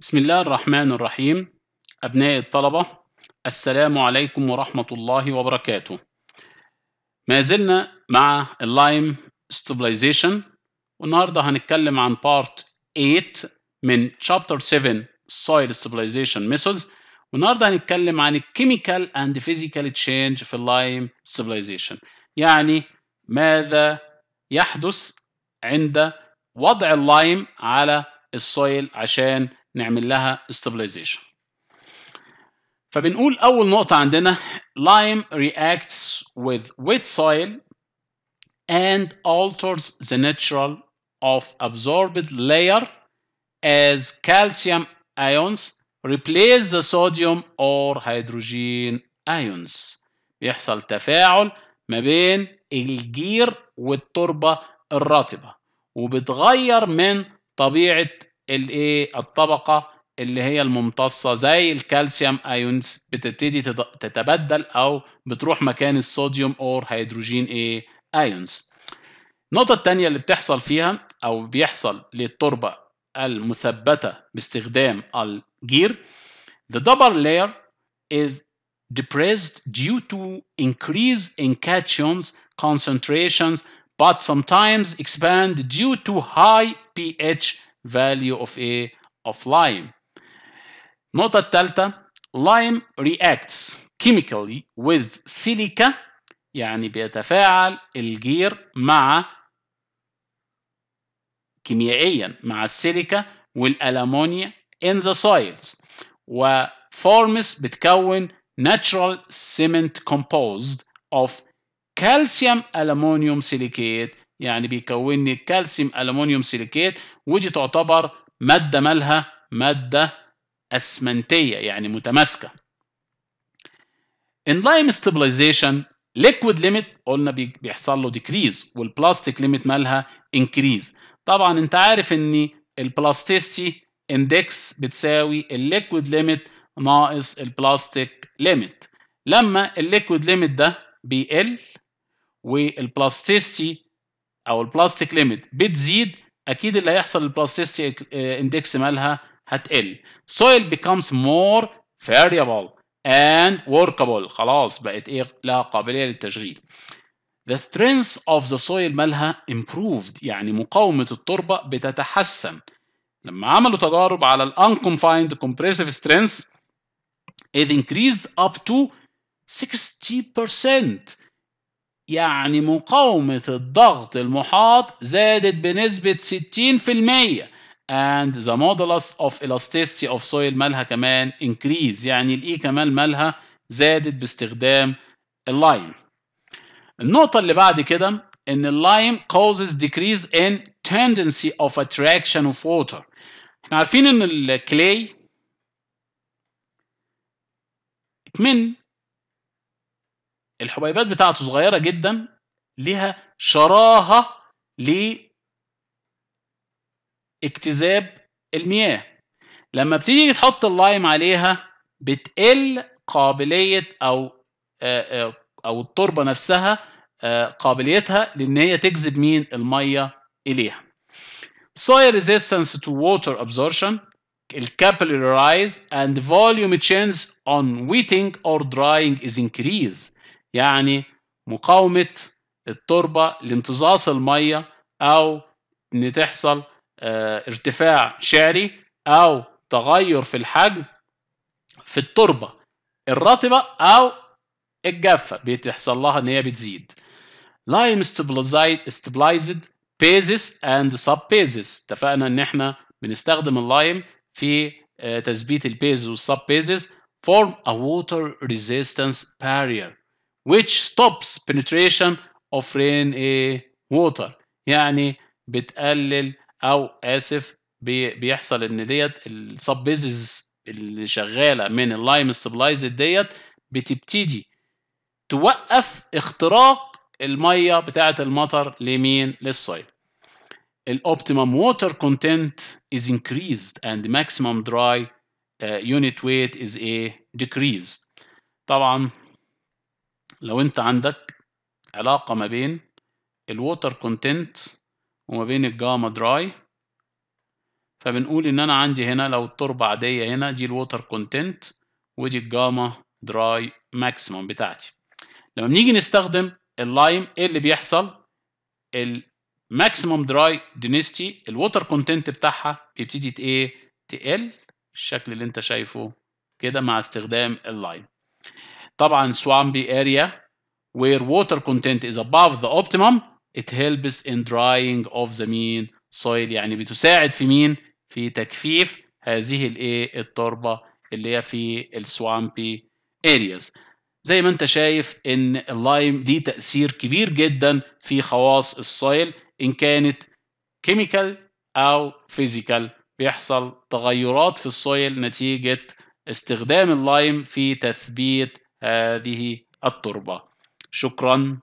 بسم الله الرحمن الرحيم أبناء الطلبة السلام عليكم ورحمة الله وبركاته ما زلنا مع اللايم ستوبلايزيشن والنهاردة هنتكلم عن بارت 8 من شابتر 7 soil stabilization methods والنهاردة هنتكلم عن الكيميكال اند physical تشينج في اللايم stabilization يعني ماذا يحدث عند وضع اللايم على السويل عشان نعمل لها stabilization فبنقول أول نقطة عندنا lime reacts with wet soil and alters the natural of absorbed layer as calcium ions replace the sodium or hydrogen ions بيحصل تفاعل ما بين الجير والتربة الرطبة وبتغير من طبيعة الايه الطبقه اللي هي الممتصه زي الكالسيوم ايونز بتبتدي تتبدل او بتروح مكان الصوديوم اور هيدروجين ايه ايونز النقطه الثانيه اللي بتحصل فيها او بيحصل للتربه المثبته باستخدام الجير the double layer is depressed due to increase in cations concentrations but sometimes expand due to high pH value of a of lime النقطة الثالثة lime reacts chemically with silica يعني بيتفاعل الجير مع كيميائيا مع السيليكا والألمونيا in the soils وفورمس بتكون natural cement composed of calcium aluminium silicate يعني بيكون لي كالسيوم ألمونيوم سيليكيت ودي تعتبر مادة مالها مادة أسمنتية يعني متماسكة in lime stabilization liquid limit قلنا بيحصل له decrease والبلاستيك limit مالها increase طبعا انت عارف ان البلاستيستي اندكس بتساوي الليكويد ليميت ناقص البلاستيك ليميت لما الليكويد ليميت ده بيقل والبلاستيستي او البلاستيك ليميت بتزيد اكيد اللي هيحصل البلاستيك اندكس آه، مالها هتقل soil becomes more variable and workable خلاص بقت ايه لها قابليه للتشغيل the strength of the soil مالها improved يعني مقاومه التربه بتتحسن لما عملوا تجارب على ال unconfined compressive strength it increased up to 60% يعني مقاومة الضغط المحاط زادت بنسبة 60% and the modulus of elasticity of soil مالها كمان increase يعني الاي e كمان مالها زادت باستخدام اللايم النقطة اللي بعد كده ان اللايم causes decrease in tendency of attraction of water احنا عارفين ان الكلي من الحبيبات بتاعته صغيرة جدا ليها شراهة لاكتذاب المياه لما بتيجي تحط اللايم عليها بتقل قابلية أو آه، آه، أو التربة نفسها آه، قابليتها لأن هي تجذب مين المية إليها. soil resistance to water absorption capillary rise and volume change on wetting or drying is increased يعني مقاومة التربة لامتصاص المية أو إن تحصل آه، ارتفاع شعري أو تغير في الحجم في التربة الرطبة أو الجافة بتحصل لها إن هي بتزيد. لايم stabilized بيزس اند سب بيزس اتفقنا ان احنا بنستخدم اللايم في آه، تثبيت البيز والسب بيزس فورم a water resistance barrier which stops penetration of rain a water يعني بتقلل او اسف بيحصل ان ديت السب بيزز اللي شغاله من اللايم ستابلايزد ديت بتبتدي توقف اختراق الميه بتاعه المطر لمين للسايل الاوبتيمم ووتر كونتنت is increased and maximum dry يونت uh, unit weight is a decreased طبعا لو انت عندك علاقة ما بين الووتر كونتنت وما بين الجاما دراي فبنقول ان انا عندي هنا لو التربة عادية هنا دي الووتر كونتنت ودي الجاما دراي ماكسيموم بتاعتي لما بنيجي نستخدم اللايم ايه اللي بيحصل الماكسيموم دراي دينستي الووتر كونتنت بتاعها بيبتدي ايه تقل الشكل اللي انت شايفه كده مع استخدام اللايم طبعا swampy area where water content is above the optimum it helps in drying of the mean soil يعني بتساعد في مين في تجفيف هذه الايه التربه اللي هي في السوامبي areas زي ما انت شايف ان اللايم دي تاثير كبير جدا في خواص السويل ان كانت كيميكال او فيزيكال بيحصل تغيرات في السويل نتيجه استخدام اللايم في تثبيت هذه التربة شكرا